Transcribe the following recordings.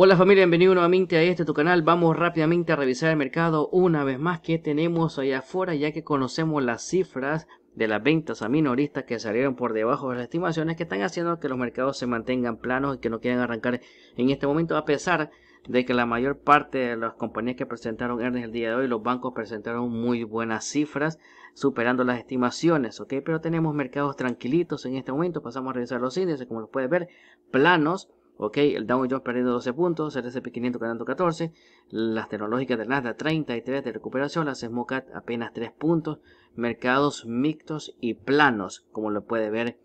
Hola familia, bienvenido nuevamente a este tu canal. Vamos rápidamente a revisar el mercado una vez más que tenemos allá afuera ya que conocemos las cifras de las ventas a minoristas que salieron por debajo de las estimaciones que están haciendo que los mercados se mantengan planos y que no quieran arrancar en este momento a pesar de que la mayor parte de las compañías que presentaron earnings el día de hoy, los bancos presentaron muy buenas cifras, superando las estimaciones, ¿ok? Pero tenemos mercados tranquilitos en este momento, pasamos a revisar los índices, como lo puedes ver, planos, ¿ok? El Dow Jones perdiendo 12 puntos, el S&P 500 ganando 14, las tecnológicas del Nasdaq 33 de recuperación, las SMOCAT apenas 3 puntos, mercados mixtos y planos, como lo puede ver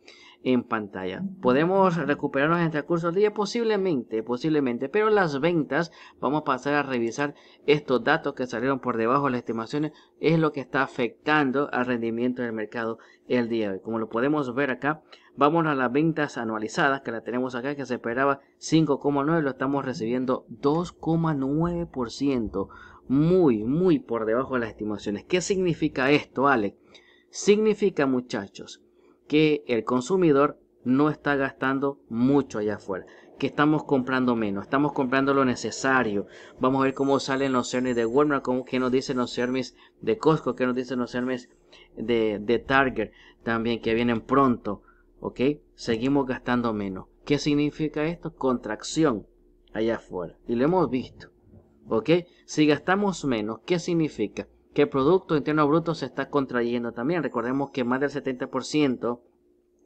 en pantalla. ¿Podemos recuperarnos en el este curso del día? Posiblemente, posiblemente, pero las ventas, vamos a pasar a revisar estos datos que salieron por debajo de las estimaciones, es lo que está afectando al rendimiento del mercado el día de hoy. Como lo podemos ver acá, Vamos a las ventas anualizadas que la tenemos acá que se esperaba 5,9, lo estamos recibiendo 2,9%, muy, muy por debajo de las estimaciones. ¿Qué significa esto, Alex? Significa, muchachos, que el consumidor no está gastando mucho allá afuera, que estamos comprando menos, estamos comprando lo necesario. Vamos a ver cómo salen los CERNES de Walmart, qué nos dicen los Hermes de Costco, qué nos dicen los Hermes de, de Target también, que vienen pronto. ¿ok? Seguimos gastando menos. ¿Qué significa esto? Contracción allá afuera. Y lo hemos visto, ¿ok? Si gastamos menos, ¿qué significa? Que el Producto Interno Bruto se está contrayendo también. Recordemos que más del 70%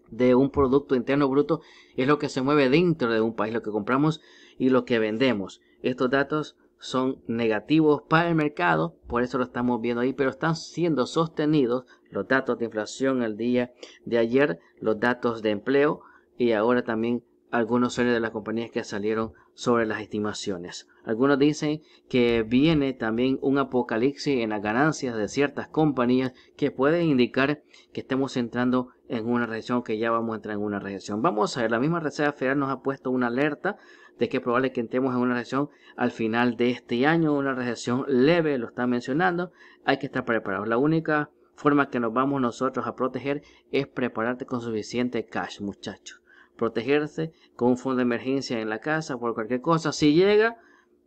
de un Producto Interno Bruto es lo que se mueve dentro de un país, lo que compramos y lo que vendemos. Estos datos son negativos para el mercado, por eso lo estamos viendo ahí, pero están siendo sostenidos los datos de inflación el día de ayer, los datos de empleo y ahora también algunos son de las compañías que salieron sobre las estimaciones. Algunos dicen que viene también un apocalipsis en las ganancias de ciertas compañías que puede indicar que estamos entrando en una recesión, que ya vamos a entrar en una recesión. Vamos a ver, la misma Reserva Federal nos ha puesto una alerta de que es probable que entremos en una recesión al final de este año, una recesión leve, lo está mencionando, hay que estar preparados. La única forma que nos vamos nosotros a proteger es prepararte con suficiente cash, muchachos. Protegerse con un fondo de emergencia en la casa por cualquier cosa. Si llega,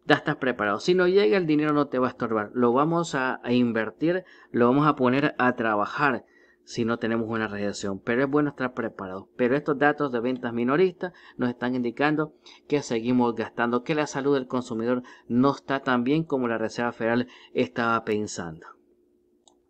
ya estás preparado. Si no llega, el dinero no te va a estorbar. Lo vamos a, invertir, lo vamos a poner a trabajar si no tenemos una radiación, pero es bueno estar preparados. Pero estos datos de ventas minoristas nos están indicando que seguimos gastando, que la salud del consumidor no está tan bien como la Reserva Federal estaba pensando.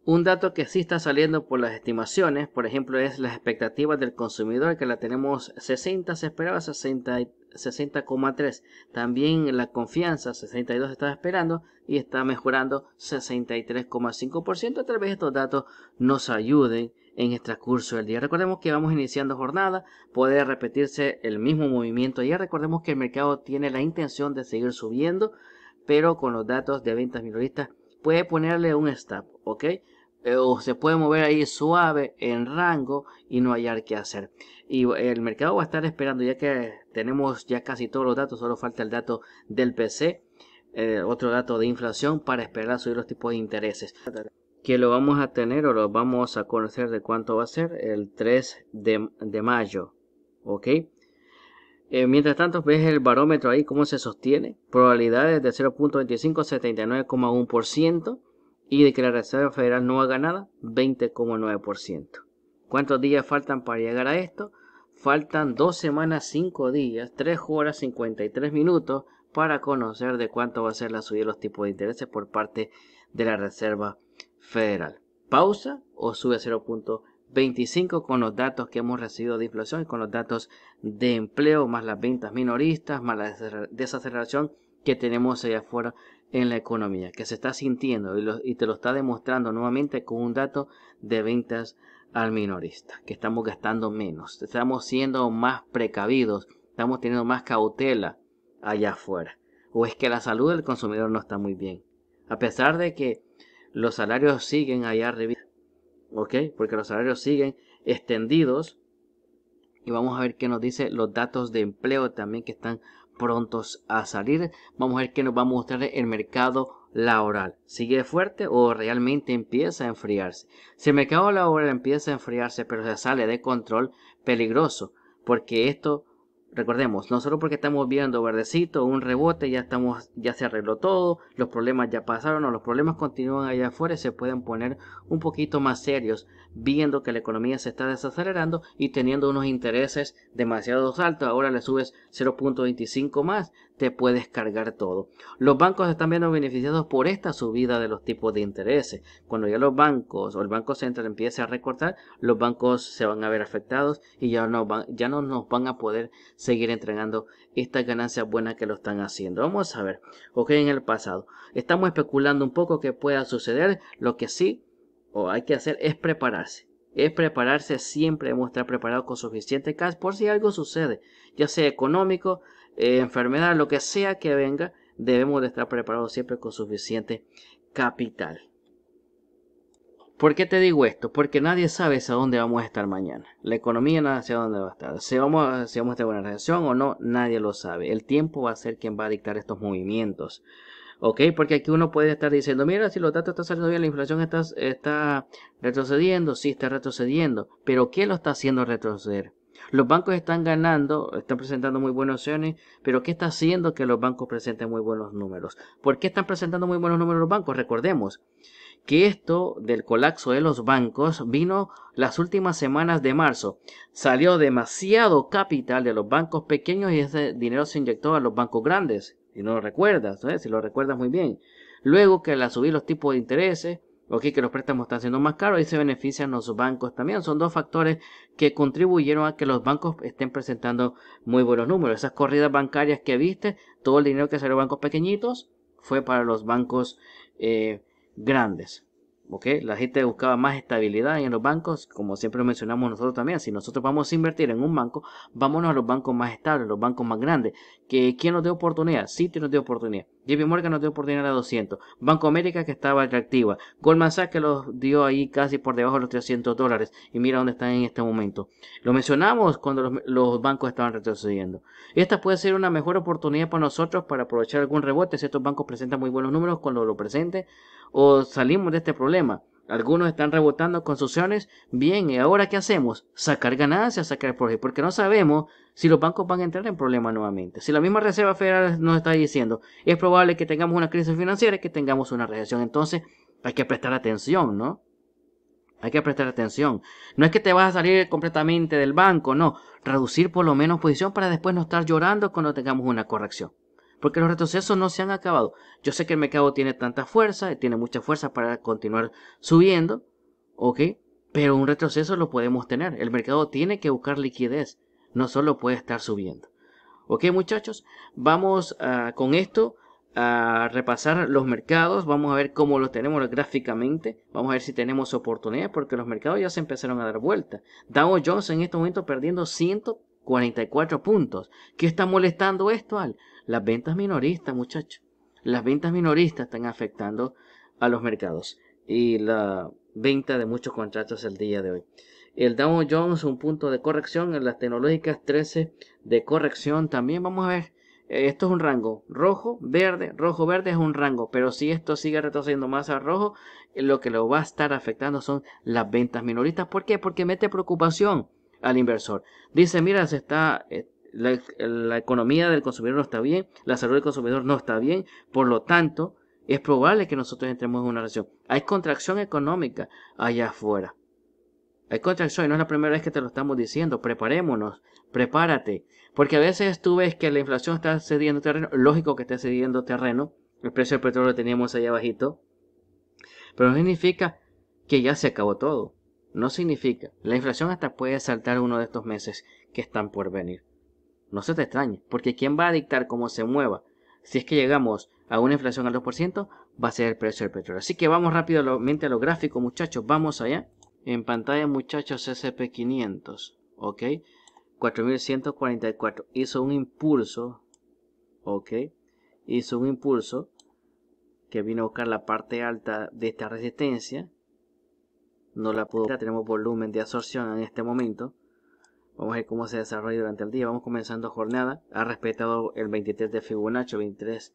Un dato que sí está saliendo por las estimaciones, por ejemplo, es las expectativas del consumidor, que la tenemos 60, se esperaba 60,3. También la confianza, 62 estaba esperando y está mejorando 63,5%. Tal vez estos datos nos ayuden en el transcurso del día. Recordemos que vamos iniciando jornada, puede repetirse el mismo movimiento Ya Recordemos que el mercado tiene la intención de seguir subiendo, pero con los datos de ventas minoristas puede ponerle un stop, ¿ok? Eh, o se puede mover ahí suave en rango y no hallar qué hacer. Y el mercado va a estar esperando ya que tenemos ya casi todos los datos, solo falta el dato del PC, eh, otro dato de inflación para esperar a subir los tipos de intereses. Que lo vamos a tener o lo vamos a conocer de cuánto va a ser el 3 de, de mayo. ¿Ok? Eh, mientras tanto, ves el barómetro ahí, cómo se sostiene. Probabilidades de 0.25, 79,1%. Y de que la Reserva Federal no haga nada, 20,9%. ¿Cuántos días faltan para llegar a esto? Faltan dos semanas, cinco días, tres horas 53 minutos para conocer de cuánto va a ser la subida de los tipos de intereses por parte de la Reserva Federal. Pausa o sube a 0.25 25 con los datos que hemos recibido de inflación y con los datos de empleo, más las ventas minoristas, más la desaceleración que tenemos allá afuera en la economía, que se está sintiendo y, te lo está demostrando nuevamente con un dato de ventas al minorista, que estamos gastando menos, estamos siendo más precavidos, estamos teniendo más cautela allá afuera. O es que la salud del consumidor no está muy bien. A pesar de que los salarios siguen allá arriba, ¿ok? Porque los salarios siguen extendidos. Y vamos a ver qué nos dice los datos de empleo también que están prontos a salir. Vamos a ver qué nos va a mostrar el mercado laboral. ¿Sigue fuerte o realmente empieza a enfriarse? Si el mercado laboral empieza a enfriarse pero se sale de control, peligroso, porque esto Recordemos, no solo porque estamos viendo verdecito, un rebote, ya estamos, ya se arregló todo, los problemas ya pasaron o los problemas continúan allá afuera y se pueden poner un poquito más serios, viendo que la economía se está desacelerando y teniendo unos intereses demasiado altos. Ahora le subes 0.25 más, te puedes cargar todo. Los bancos están viendo beneficiados por esta subida de los tipos de intereses. Cuando ya los bancos o el Banco Central empiece a recortar, los bancos se van a ver afectados y ya no, ya no nos van a poder seguir entregando estas ganancias buenas que lo están haciendo. Vamos a ver, ok, en el pasado. Estamos especulando un poco que pueda suceder. Lo que sí o hay que hacer es prepararse es prepararse, siempre mostrar estar preparado con suficiente cash por si algo sucede, ya sea económico, eh, enfermedad, lo que sea que venga, debemos de estar preparados siempre con suficiente capital. ¿Por qué te digo esto? Porque nadie sabe hacia dónde vamos a estar mañana. La economía no hacia dónde va a estar. Si vamos, si vamos a tener una o no, nadie lo sabe. El tiempo va a ser quien va a dictar estos movimientos. ¿ok? Porque aquí uno puede estar diciendo, mira, si los datos están saliendo bien, la inflación está, está retrocediendo, sí está retrocediendo, pero ¿qué lo está haciendo retroceder? Los bancos están ganando, están presentando muy buenas opciones, pero ¿qué está haciendo que los bancos presenten muy buenos números? ¿Por qué están presentando muy buenos números los bancos? Recordemos que esto del colapso de los bancos vino las últimas semanas de marzo. Salió demasiado capital de los bancos pequeños y ese dinero se inyectó a los bancos grandes. Si no lo recuerdas, ¿eh? si lo recuerdas muy bien. Luego que al subí los tipos de intereses, Ok, que los préstamos están siendo más caros y se benefician los bancos también. Son dos factores que contribuyeron a que los bancos estén presentando muy buenos números. Esas corridas bancarias que viste, todo el dinero que salió a bancos pequeñitos fue para los bancos eh, grandes. Ok, La gente buscaba más estabilidad en los bancos, como siempre mencionamos nosotros también, si nosotros vamos a invertir en un banco, vámonos a los bancos más estables, los bancos más grandes, que quien nos dé oportunidad, Citi nos dio oportunidad. JP Morgan nos dio por dinero a 200. Banco América que estaba atractiva. Goldman Sachs que los dio ahí casi por debajo de los 300 dólares. Y mira dónde están en este momento. Lo mencionamos cuando los, los bancos estaban retrocediendo. Esta puede ser una mejor oportunidad para nosotros para aprovechar algún rebote si estos bancos presentan muy buenos números cuando lo presenten o salimos de este problema. Algunos están rebotando con sus Bien, ¿y ahora qué hacemos? Sacar ganancias, sacar ahí, porque no sabemos si los bancos van a entrar en problemas nuevamente. Si la misma Reserva Federal nos está diciendo, es probable que tengamos una crisis financiera y que tengamos una reacción, Entonces, hay que prestar atención, ¿no? Hay que prestar atención. No es que te vas a salir completamente del banco, no. Reducir por lo menos posición para después no estar llorando cuando tengamos una corrección porque los retrocesos no se han acabado. Yo sé que el mercado tiene tanta fuerza, tiene mucha fuerza para continuar subiendo, ¿ok? Pero un retroceso lo podemos tener. El mercado tiene que buscar liquidez, no solo puede estar subiendo. ¿Ok muchachos? Vamos ah, con esto a repasar los mercados, vamos a ver cómo los tenemos gráficamente, vamos a ver si tenemos oportunidades. porque los mercados ya se empezaron a dar vuelta. Dow Jones en este momento perdiendo 100, 44 puntos. ¿Qué está molestando esto al? Las ventas minoristas, muchachos. Las ventas minoristas están afectando a los mercados y la venta de muchos contratos el día de hoy. El Dow Jones un punto de corrección, en las tecnológicas 13 de corrección también. Vamos a ver, eh, esto es un rango rojo, verde, rojo, verde es un rango, pero si esto sigue retrocediendo más a rojo, lo que lo va a estar afectando son las ventas minoristas. ¿Por qué? Porque mete preocupación al inversor. Dice, mira, se está, eh, la, economía del consumidor no está bien, la salud del consumidor no está bien, por lo tanto, es probable que nosotros entremos en una recesión. Hay contracción económica allá afuera. Hay contracción y no es la primera vez que te lo estamos diciendo. Preparémonos, prepárate. Porque a veces tú ves que la inflación está cediendo terreno. Lógico que esté cediendo terreno. El precio del petróleo lo teníamos allá abajito. Pero no significa que ya se acabó todo. No significa. La inflación hasta puede saltar uno de estos meses que están por venir. No se te extrañe, porque quien va a dictar cómo se mueva, si es que llegamos a una inflación al 2%, va a ser el precio del petróleo. Así que vamos rápidamente a los gráficos, muchachos. Vamos allá. En pantalla, muchachos, SP500. ¿Ok? 4144. Hizo un impulso. ¿Ok? Hizo un impulso que vino a buscar la parte alta de esta resistencia no la puedo tenemos volumen de absorción en este momento vamos a ver cómo se desarrolla durante el día vamos comenzando jornada ha respetado el 23 de Fibonacci 23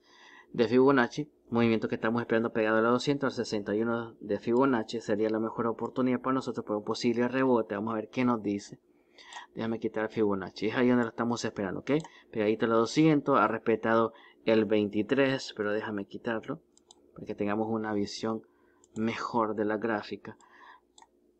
de Fibonacci movimiento que estamos esperando pegado a la 200 al 61 de Fibonacci sería la mejor oportunidad para nosotros para un posible rebote vamos a ver qué nos dice déjame quitar Fibonacci es ahí donde lo estamos esperando ok pegadito a la 200 ha respetado el 23 pero déjame quitarlo para que tengamos una visión mejor de la gráfica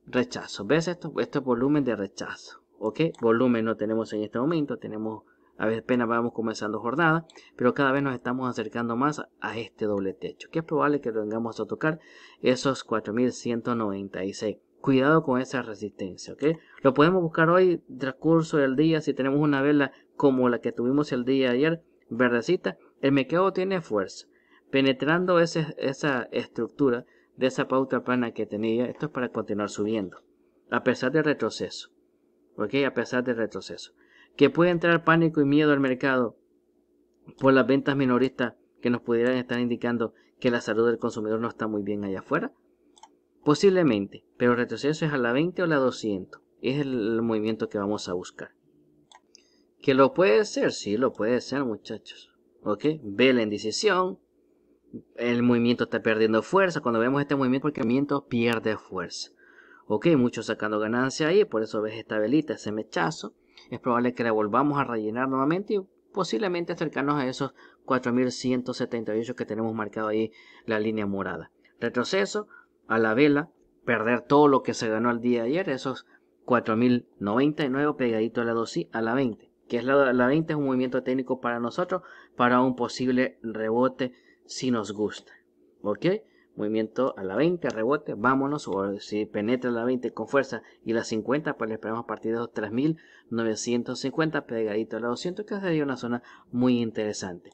rechazo. ¿Ves esto? Este volumen de rechazo. ¿Ok? Volumen no tenemos en este momento. Tenemos, a veces apenas vamos comenzando jornada. Pero cada vez nos estamos acercando más a este doble techo. Que es probable que lo vengamos a tocar esos 4196. Cuidado con esa resistencia. ¿Ok? Lo podemos buscar hoy, transcurso del día. Si tenemos una vela como la que tuvimos el día de ayer, verdecita. El mequeo tiene fuerza. Penetrando ese, esa estructura de esa pauta plana que tenía, esto es para continuar subiendo, a pesar del retroceso. ¿Ok? A pesar del retroceso. Que puede entrar pánico y miedo al mercado por las ventas minoristas que nos pudieran estar indicando que la salud del consumidor no está muy bien allá afuera. Posiblemente, pero el retroceso es a la 20 o la 200. Es el movimiento que vamos a buscar. Que lo puede ser, sí, lo puede ser, muchachos. ¿Ok? Ve la indecisión, el movimiento está perdiendo fuerza. Cuando vemos este movimiento, porque el movimiento pierde fuerza. Ok, muchos sacando ganancia ahí, por eso ves esta velita, ese mechazo. Es probable que la volvamos a rellenar nuevamente y posiblemente acercarnos a esos 4178 que tenemos marcado ahí la línea morada. Retroceso a la vela, perder todo lo que se ganó el día de ayer, esos 4099 pegadito a la 2i. a la 20, que es la, la 20 es un movimiento técnico para nosotros para un posible rebote si nos gusta. ¿Ok? Movimiento a la 20, rebote, vámonos. O si penetra la 20 con fuerza y la 50, pues le esperamos a partir de 3950 pegadito a la 200, que sería una zona muy interesante.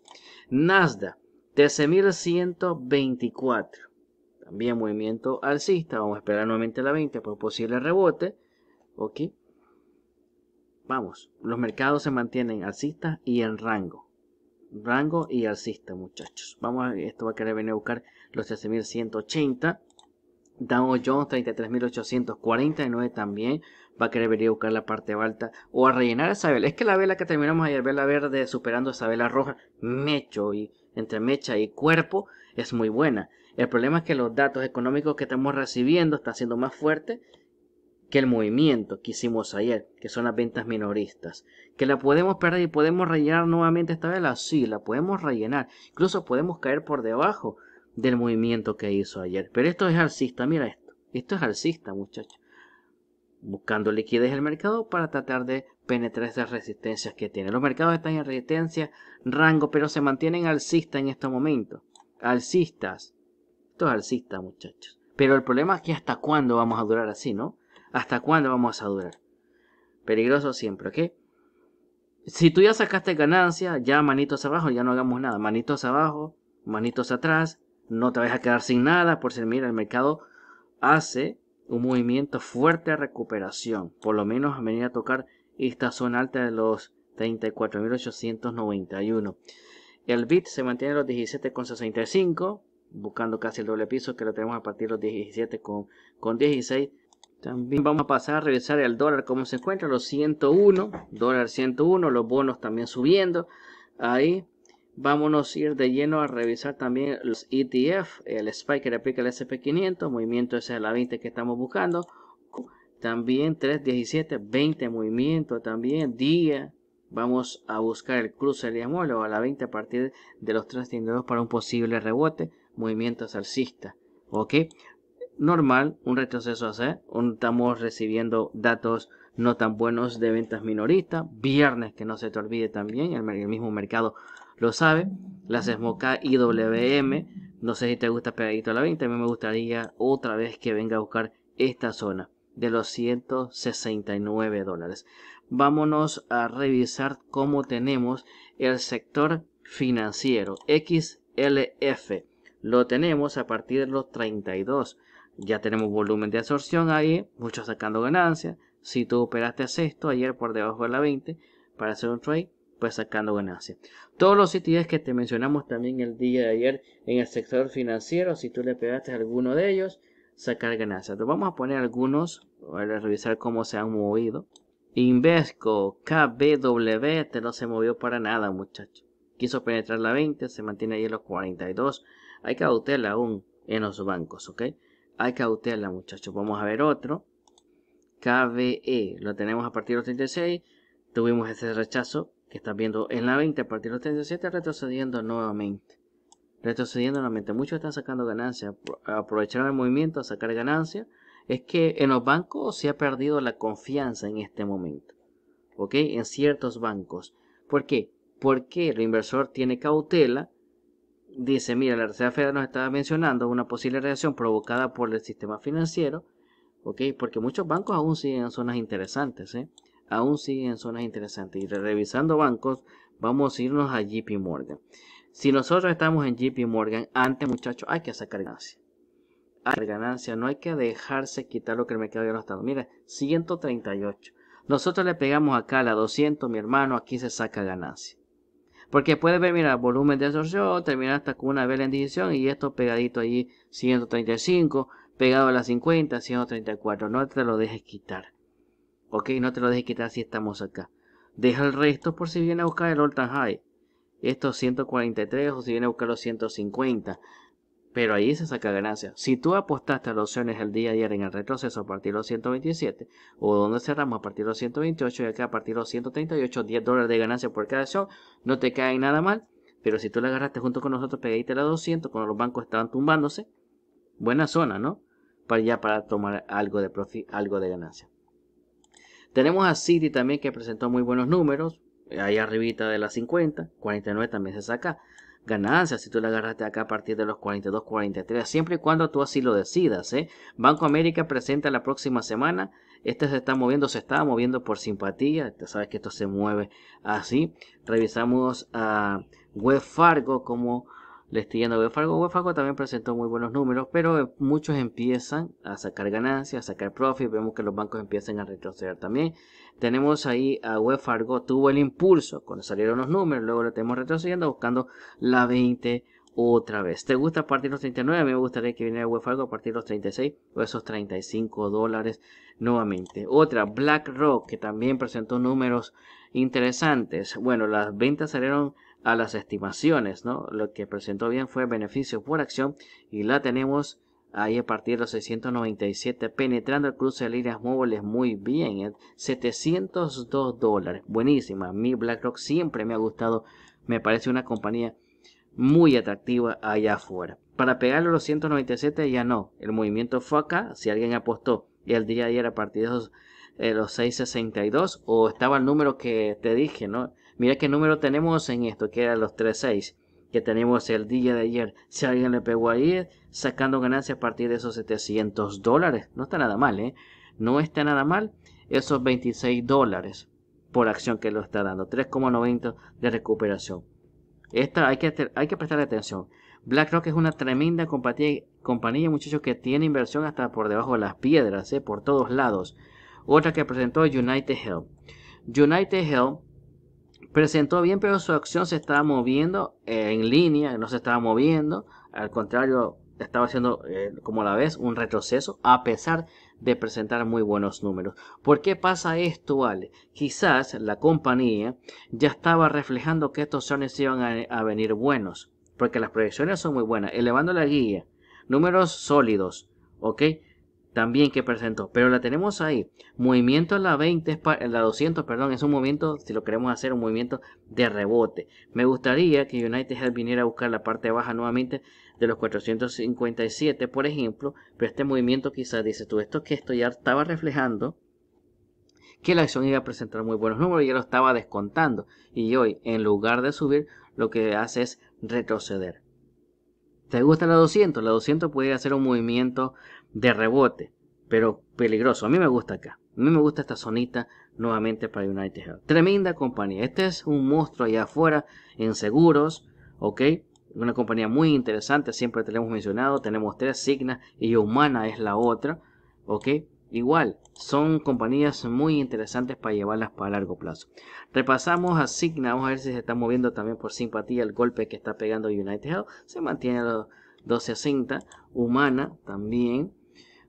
Nasda 13124. También movimiento alcista. Vamos a esperar nuevamente la 20 por posible rebote. ¿Ok? Vamos, los mercados se mantienen alcistas y en rango rango y alcista muchachos vamos a, esto va a querer venir a buscar los 13.180 Dow Jones 33.849 también va a querer venir a buscar la parte alta o a rellenar esa vela es que la vela que terminamos ayer vela verde superando esa vela roja mecho y entre mecha y cuerpo es muy buena el problema es que los datos económicos que estamos recibiendo están siendo más fuertes que el movimiento que hicimos ayer, que son las ventas minoristas, que la podemos perder y podemos rellenar nuevamente esta vela, sí, la podemos rellenar, incluso podemos caer por debajo del movimiento que hizo ayer. Pero esto es alcista, mira esto, esto es alcista muchachos, buscando liquidez del mercado para tratar de penetrar esas resistencias que tiene. Los mercados están en resistencia, rango, pero se mantienen alcistas en este momento. alcistas, esto es alcista muchachos. Pero el problema es que hasta cuándo vamos a durar así, ¿no? ¿Hasta cuándo vamos a durar? Peligroso siempre, ¿ok? Si tú ya sacaste ganancia, ya manitos abajo, ya no hagamos nada. Manitos abajo, manitos atrás, no te vas a quedar sin nada, por si mira, el mercado hace un movimiento fuerte a recuperación. Por lo menos a venir a tocar esta zona alta de los 34.891. El BIT se mantiene a los 17,65, buscando casi el doble piso que lo tenemos a partir de los 17,16. Con, con 16. También vamos a pasar a revisar el dólar, cómo se encuentra, los 101, dólar 101, los bonos también subiendo. Ahí vámonos a ir de lleno a revisar también los ETF, el spike que replica aplica el SP500, movimiento ese a la 20 que estamos buscando. También 317, 20 movimiento también, día. Vamos a buscar el cruce de diamol a la 20 a partir de los 332 para un posible rebote, movimiento alcista. ¿Ok? normal, un retroceso hace, estamos recibiendo datos no tan buenos de ventas minoristas, viernes que no se te olvide también, el, mismo mercado lo sabe, las y IWM, no sé si te gusta pegadito a la venta, a mí me gustaría otra vez que venga a buscar esta zona de los 169 dólares. Vámonos a revisar cómo tenemos el sector financiero XLF. Lo tenemos a partir de los 32. Ya tenemos volumen de absorción ahí, muchos sacando ganancias. Si tú operaste a sexto ayer por debajo de la 20 para hacer un trade, pues sacando ganancia. Todos los CTS que te mencionamos también el día de ayer en el sector financiero, si tú le pegaste a alguno de ellos, sacar ganancias. Entonces vamos a poner algunos para revisar cómo se han movido. Invesco, KBW, te este no se movió para nada, muchacho. Quiso penetrar la 20, se mantiene ahí en los 42. Hay cautela aún en los bancos, ¿ok? Hay cautela, muchachos. Vamos a ver otro. KBE Lo tenemos a partir de los 36. Tuvimos ese rechazo que están viendo en la 20. A partir de los 37 retrocediendo nuevamente. Retrocediendo nuevamente. Muchos están sacando ganancias. Aprovechar el movimiento a sacar ganancias. Es que en los bancos se ha perdido la confianza en este momento. ¿Ok? En ciertos bancos. ¿Por qué? Porque el inversor tiene cautela dice, mira, la Reserva Federal nos estaba mencionando una posible reacción provocada por el sistema financiero, ¿ok? Porque muchos bancos aún siguen en zonas interesantes, ¿eh? Aún siguen en zonas interesantes. Y revisando bancos, vamos a irnos a JP Morgan. Si nosotros estamos en JP Morgan, antes muchachos, hay que sacar ganancia. Hay que sacar ganancia, no hay que dejarse quitar lo que el mercado ya no está. Mira, 138. Nosotros le pegamos acá a la 200, mi hermano, aquí se saca ganancia. Porque puedes ver, mira, volumen de absorción, termina hasta con una vela en división y esto pegadito allí, 135, pegado a las 50, 134. No te lo dejes quitar. Ok, no te lo dejes quitar si estamos acá. Deja el resto por si viene a buscar el all time high. Estos 143 o si viene a buscar los 150 pero ahí se saca ganancia. Si tú apostaste a las opciones el día a ayer en el retroceso a partir de los 127 o donde cerramos a partir de los 128 y acá a partir de los 138, 10 dólares de ganancia por cada acción, no te cae nada mal. Pero si tú la agarraste junto con nosotros, pegadita la 200 cuando los bancos estaban tumbándose, buena zona, ¿no? Para ya para tomar algo de profit, algo de ganancia. Tenemos a City también que presentó muy buenos números, ahí arribita de las 50, 49 también se saca ganancias si tú la agarraste acá a partir de los 42, 43, siempre y cuando tú así lo decidas. ¿eh? Banco América presenta la próxima semana. Este se está moviendo, se está moviendo por simpatía. sabes que esto se mueve así. Revisamos a Web Fargo como le estoy yendo a Wefargo. Fargo también presentó muy buenos números, pero eh, muchos empiezan a sacar ganancias, a sacar profit. Vemos que los bancos empiezan a retroceder también tenemos ahí a WebFargo, tuvo el impulso cuando salieron los números, luego lo tenemos retrocediendo buscando la 20 otra vez. ¿Te gusta a partir de los 39? Me gustaría que viniera web Fargo a partir de los 36 o esos 35 dólares nuevamente. Otra, BlackRock, que también presentó números interesantes. Bueno, las ventas salieron a las estimaciones, ¿no? Lo que presentó bien fue beneficios por acción y la tenemos ahí a partir de los 697, penetrando el cruce de líneas móviles muy bien, 702 ¿eh? dólares, buenísima, mi BlackRock siempre me ha gustado, me parece una compañía muy atractiva allá afuera. Para pegarle los 197 ya no, el movimiento fue acá, si alguien apostó y el día de ayer a partir de los, eh, los 662 o estaba el número que te dije, ¿no? Mira qué número tenemos en esto, que era los 36 que tenemos el día de ayer. Si alguien le pegó ahí, sacando ganancias a partir de esos 700 dólares. No está nada mal, ¿eh? No está nada mal esos 26 dólares por acción que lo está dando. 3,90 de recuperación. Esta hay que, hay que prestar atención. BlackRock es una tremenda compañía, compañía, muchachos, que tiene inversión hasta por debajo de las piedras, ¿eh? por todos lados. Otra que presentó United Health. United Hell presentó bien, pero su acción se estaba moviendo eh, en línea, no se estaba moviendo, al contrario, estaba haciendo, eh, como la vez un retroceso, a pesar de presentar muy buenos números. ¿Por qué pasa esto, Vale? Quizás la compañía ya estaba reflejando que estos sones iban a venir buenos, porque las proyecciones son muy buenas, elevando la guía, números sólidos, ¿ok? también que presentó, pero la tenemos ahí. Movimiento a la 20, la 200, perdón, es un movimiento, si lo queremos hacer, un movimiento de rebote. Me gustaría que United Health viniera a buscar la parte baja nuevamente de los 457, por ejemplo, pero este movimiento quizás dice tú, esto que esto ya estaba reflejando que la acción iba a presentar muy buenos números, ya lo estaba descontando y hoy, en lugar de subir, lo que hace es retroceder. ¿Te gusta la 200? La 200 puede hacer un movimiento de rebote, pero peligroso. A mí me gusta acá. A mí me gusta esta zonita nuevamente para United Health. Tremenda compañía. Este es un monstruo allá afuera en seguros, ¿ok? Una compañía muy interesante, siempre te hemos mencionado. Tenemos tres signas y Humana es la otra, ¿ok? Igual, son compañías muy interesantes para llevarlas para largo plazo. Repasamos a Cigna, vamos a ver si se está moviendo también por simpatía el golpe que está pegando United Health. Se mantiene a los 12 Humana también,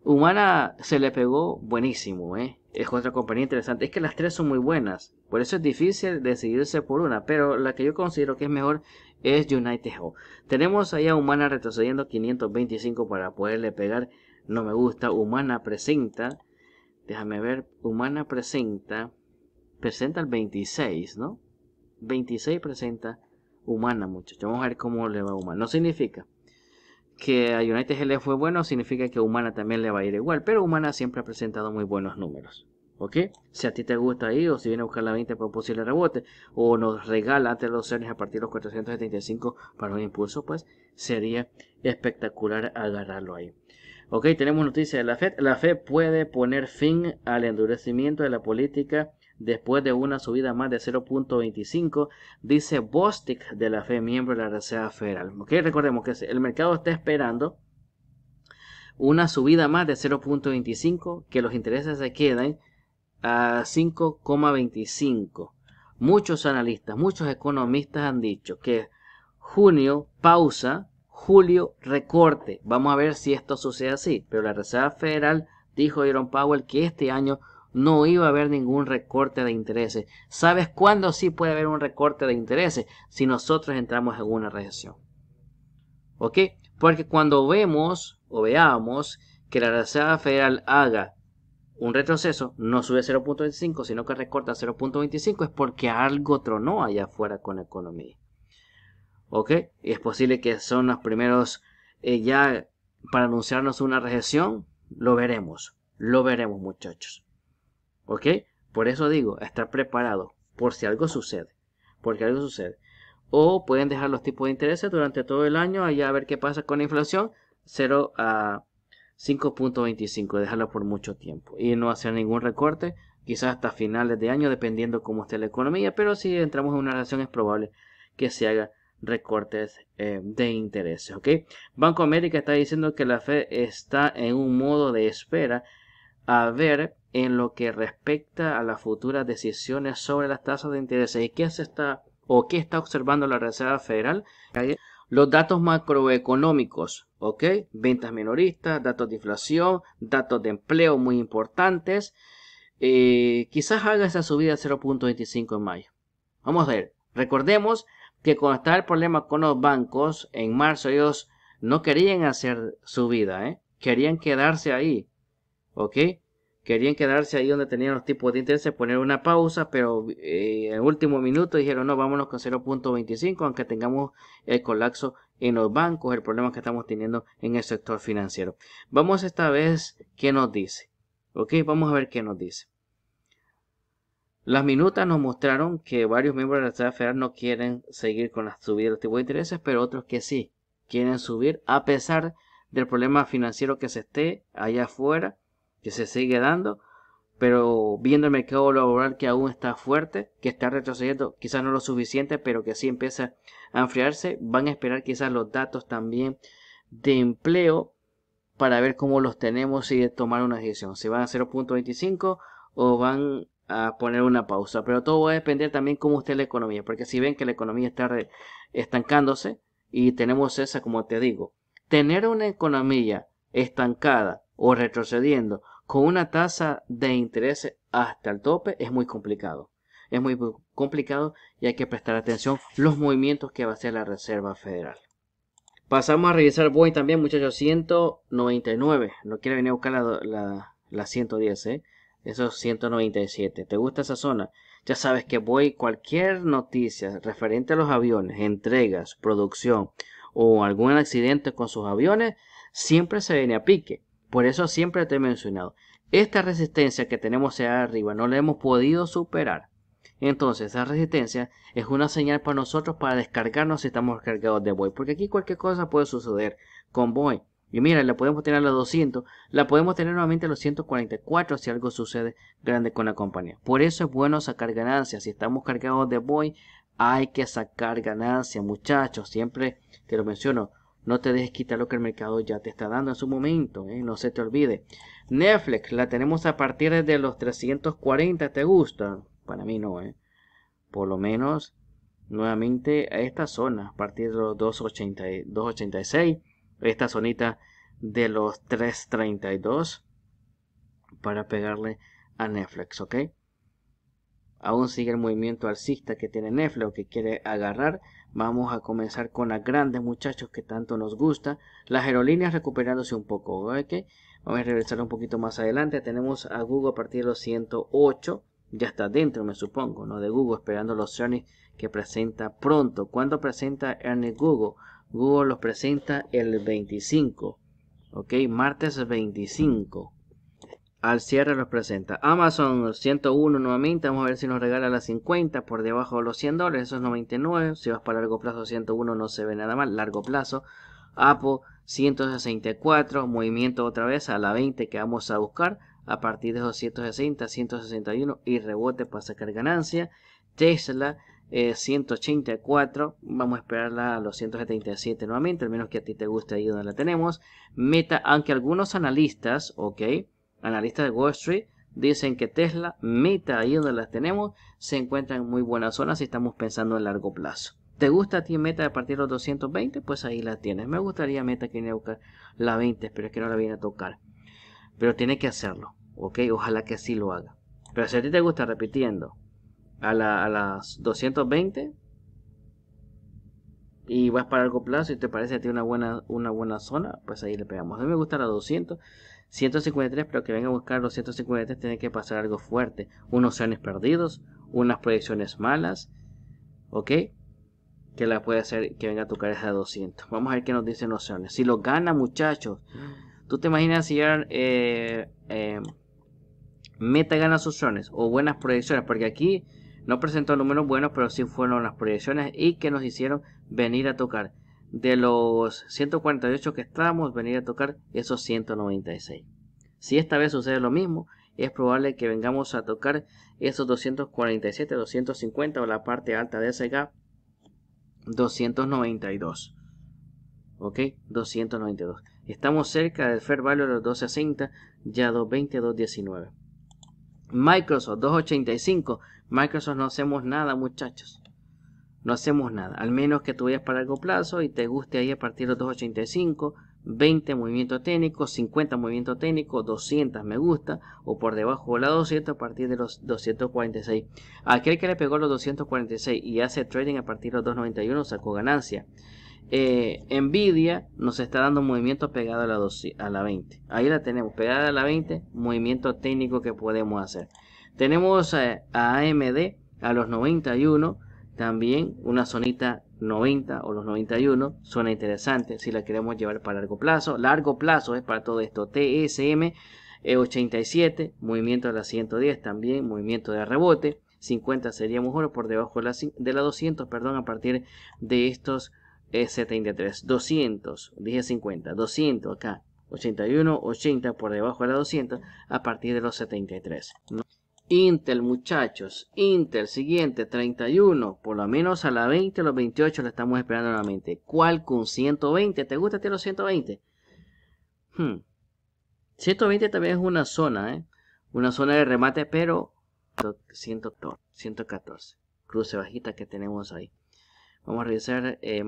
Humana se le pegó buenísimo, ¿eh? Es otra compañía interesante. Es que las tres son muy buenas. Por eso es difícil decidirse por una. Pero la que yo considero que es mejor es United Tenemos allá a Humana retrocediendo 525 para poderle pegar. No me gusta. Humana presenta. Déjame ver. Humana presenta. Presenta el 26, ¿no? 26 presenta Humana, muchachos. Vamos a ver cómo le va a Humana. No significa que a United le fue bueno significa que a Humana también le va a ir igual, pero Humana siempre ha presentado muy buenos números. ¿Ok? Si a ti te gusta ahí, o si viene a buscar la 20 por un posible rebote, o nos regala antes los seres a partir de los 475 para un impulso, pues sería espectacular agarrarlo ahí. Ok, tenemos noticias de la FED. La FED puede poner fin al endurecimiento de la política después de una subida más de 0.25, dice Bostic de la FED, miembro de la Reserva Federal. ¿Ok? Recordemos que el mercado está esperando una subida más de 0.25, que los intereses se queden... a 5,25. Muchos analistas, muchos economistas han dicho que junio pausa, julio recorte. Vamos a ver si esto sucede así, pero la Reserva Federal dijo Jerome Powell que este año no iba a haber ningún recorte de intereses. ¿Sabes cuándo sí puede haber un recorte de intereses? Si nosotros entramos en una recesión. ¿Ok? Porque cuando vemos o veamos que la Reserva Federal haga un retroceso, no sube 0.25, sino que recorta 0.25, es porque algo tronó allá afuera con la economía. ¿Ok? Y es posible que son los primeros eh, ya para anunciarnos una recesión. Lo veremos, lo veremos muchachos. ¿Ok? Por eso digo, estar preparado por si algo sucede. Porque algo sucede. O pueden dejar los tipos de intereses durante todo el año, allá a ver qué pasa con la inflación, 0 a 5.25, dejarlo por mucho tiempo. Y no hacer ningún recorte, quizás hasta finales de año, dependiendo cómo esté la economía, pero si entramos en una relación es probable que se haga recortes eh, de intereses. ¿ok? Banco América está diciendo que la Fed está en un modo de espera a ver en lo que respecta a las futuras decisiones sobre las tasas de interés. ¿Y qué está o qué está observando la Reserva Federal? Los datos macroeconómicos, ¿ok? Ventas minoristas, datos de inflación, datos de empleo muy importantes. Eh, quizás haga esa subida 0.25 en mayo. Vamos a ver. Recordemos que cuando estaba el problema con los bancos, en marzo ellos no querían hacer subida, ¿eh? Querían quedarse ahí, ¿ok? querían quedarse ahí donde tenían los tipos de interés, poner una pausa, pero en eh, el último minuto dijeron, no, vámonos con 0.25, aunque tengamos el colapso en los bancos, el problema que estamos teniendo en el sector financiero. Vamos esta vez, ¿qué nos dice? Ok, vamos a ver qué nos dice. Las minutas nos mostraron que varios miembros de la Reserva Federal no quieren seguir con la subida de los tipos de intereses, pero otros que sí quieren subir a pesar del problema financiero que se esté allá afuera que se sigue dando, pero viendo el mercado laboral que aún está fuerte, que está retrocediendo, quizás no lo suficiente, pero que sí empieza a enfriarse, van a esperar quizás los datos también de empleo para ver cómo los tenemos y tomar una decisión, si van a 0.25 o van a poner una pausa, pero todo va a depender también cómo esté la economía, porque si ven que la economía está estancándose y tenemos esa, como te digo, tener una economía estancada o retrocediendo con una tasa de interés hasta el tope es muy complicado. Es muy complicado y hay que prestar atención los movimientos que va a hacer la Reserva Federal. Pasamos a revisar Boeing también, muchachos. 199. No quiere venir a buscar la, 110, Esos 197. ¿Te gusta esa zona? Ya sabes que voy cualquier noticia referente a los aviones, entregas, producción o algún accidente con sus aviones, siempre se viene a pique. Por eso siempre te he mencionado, esta resistencia que tenemos allá arriba no la hemos podido superar. Entonces, esa resistencia es una señal para nosotros para descargarnos si estamos cargados de boy Porque aquí cualquier cosa puede suceder con boy Y mira, la podemos tener a los 200, la podemos tener nuevamente a los 144 si algo sucede grande con la compañía. Por eso es bueno sacar ganancias. Si estamos cargados de boy hay que sacar ganancias, muchachos. Siempre te lo menciono. No te dejes quitar lo que el mercado ya te está dando en su momento, ¿eh? no se te olvide. Netflix, la tenemos a partir de los 340, ¿te gusta? Para mí no, ¿eh? Por lo menos nuevamente a esta zona, a partir de los 286, esta zonita de los 332 para pegarle a Netflix, ¿ok? Aún sigue el movimiento alcista que tiene Netflix que quiere agarrar Vamos a comenzar con las grandes muchachos que tanto nos gusta. Las aerolíneas recuperándose un poco. ¿okay? Vamos a regresar un poquito más adelante. Tenemos a Google a partir de los 108. Ya está dentro, me supongo, ¿no? De Google, esperando los earnings que presenta pronto. ¿Cuándo presenta earnings Google? Google los presenta el 25. ¿Ok? Martes 25 al cierre los presenta. Amazon 101 nuevamente, vamos a ver si nos regala la 50 por debajo de los 100 dólares, esos es 99, si vas para largo plazo 101 no se ve nada mal, largo plazo. Apple 164, movimiento otra vez a la 20 que vamos a buscar a partir de esos 160, 161 y rebote para sacar ganancia. Tesla 184, eh, vamos a esperarla a los 177 nuevamente, al menos que a ti te guste ahí donde la tenemos. Meta, aunque algunos analistas, ok, analistas de Wall Street dicen que Tesla, meta ahí donde las tenemos, se encuentra en muy buenas zonas si estamos pensando en largo plazo. ¿Te gusta a ti meta a partir de los 220? Pues ahí la tienes. Me gustaría meta que viene a buscar la 20, pero es que no la viene a tocar. Pero tiene que hacerlo, ¿ok? Ojalá que así lo haga. Pero si a ti te gusta, repitiendo, a, las 220 y vas para largo plazo y te parece a ti una buena, una buena zona, pues ahí le pegamos. A mí me gusta la 200 153, pero que venga a buscar los 153 tiene que pasar algo fuerte. Unos zones perdidos, unas proyecciones malas, ¿ok? Que la puede hacer que venga a tocar esa 200. Vamos a ver qué nos dicen los zones Si lo gana, muchachos. ¿Tú te imaginas si eran eh, eh, Meta gana sus zones. o buenas proyecciones? Porque aquí no presentó números buenos, pero sí fueron las proyecciones y que nos hicieron venir a tocar de los 148 que estábamos venir a tocar esos 196. Si esta vez sucede lo mismo, es probable que vengamos a tocar esos 247, 250 o la parte alta de ese gap 292. ¿Ok? 292. Estamos cerca del fair value de los 260, ya 220, 219. Microsoft 285. Microsoft no hacemos nada, muchachos no hacemos nada, al menos que tú vayas para largo plazo y te guste ahí a partir de los 285, 20 movimientos técnicos, 50 movimientos técnicos, 200 me gusta, o por debajo de la 200 a partir de los 246. Aquel que le pegó los 246 y hace trading a partir de los 291 sacó ganancia. Eh, Nvidia nos está dando movimiento pegado a la, a la 20. Ahí la tenemos, pegada a la 20, movimiento técnico que podemos hacer. Tenemos eh, a AMD a los 91 también una sonita 90 o los 91 suena interesante si la queremos llevar para largo plazo. Largo plazo es para todo esto. TSM 87, movimiento de la 110 también, movimiento de rebote. 50 sería mejor por debajo de la, de 200, perdón, a partir de estos 73. Eh, 200, dije 50, 200 acá. 81, 80 por debajo de la 200 a partir de los 73. ¿no? Intel, muchachos. Intel, siguiente, 31. Por lo menos a la 20, los 28 le estamos esperando nuevamente. con 120. ¿Te gusta este los 120? 120 hmm. también es una zona, ¿eh? Una zona de remate, pero 114. Cruce bajita que tenemos ahí. Vamos a revisar eh,